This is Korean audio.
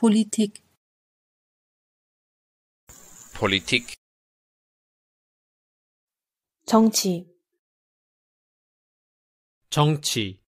Politik. Politik. 정치. 정치.